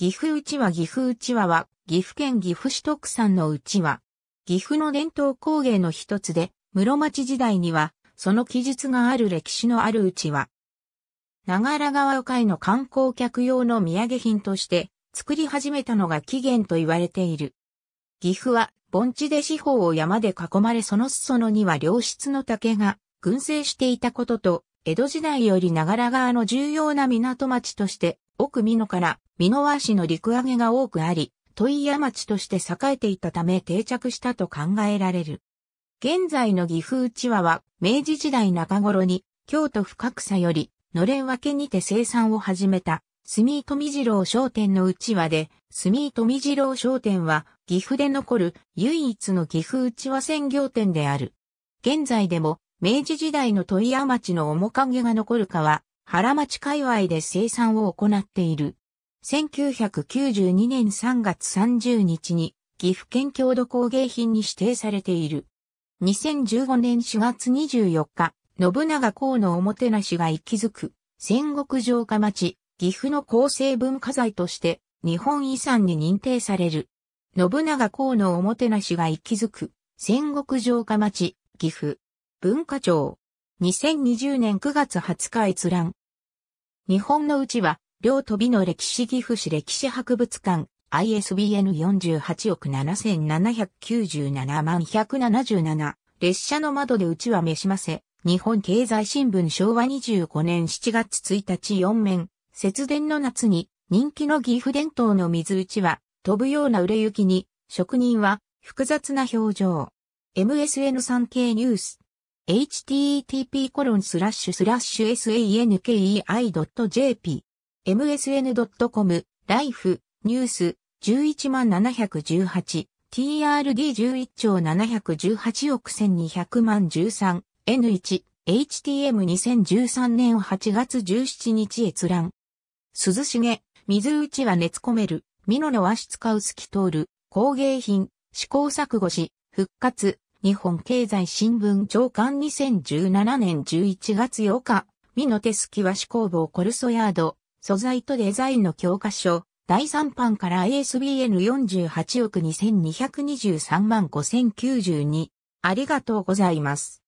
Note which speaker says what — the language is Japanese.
Speaker 1: 岐阜うちわ岐阜うちわは、岐阜県岐阜市特産のうちわ。岐阜の伝統工芸の一つで、室町時代には、その記述がある歴史のあるうちわ。長良川海の観光客用の土産品として、作り始めたのが起源と言われている。岐阜は、盆地で四方を山で囲まれその裾野には良質の竹が、群生していたことと、江戸時代より長良川の重要な港町として奥美濃から美濃和市の陸揚げが多くあり、問屋町として栄えていたため定着したと考えられる。現在の岐阜内輪は、明治時代中頃に、京都深草より、のれん分けにて生産を始めた、住井富次郎商店の内輪で、住井富次郎商店は、岐阜で残る唯一の岐阜内輪専業店である。現在でも、明治時代の問屋町の面影が残るかは、原町界隈で生産を行っている。1992年3月30日に岐阜県郷土工芸品に指定されている。2015年4月24日、信長公のおもてなしが息づく戦国城下町、岐阜の構成文化財として日本遺産に認定される。信長公のおもてなしが息づく戦国城下町、岐阜。文化庁。2020年9月20日閲覧。日本のうちは、両飛びの歴史岐阜市歴史博物館、ISBN 48億7797万177、列車の窓でうちは召しませ。日本経済新聞昭和25年7月1日4面、節電の夏に人気の岐阜伝統の水うちは飛ぶような売れ行きに職人は複雑な表情。MSN 産経ニュース http://sankei.jp、msn.com、ライフ、ニュース、11718、trd11 兆718億1200万 13N1、HTM2013 年8月17日閲覧。涼しげ、水打ちは熱込める、美濃の和室カウスキトール、工芸品、試行錯誤し、復活、日本経済新聞長官2017年11月8日、美の手すきは紙工房コルソヤード、素材とデザインの教科書、第3版から ASBN48 億2223万5092。ありがとうございます。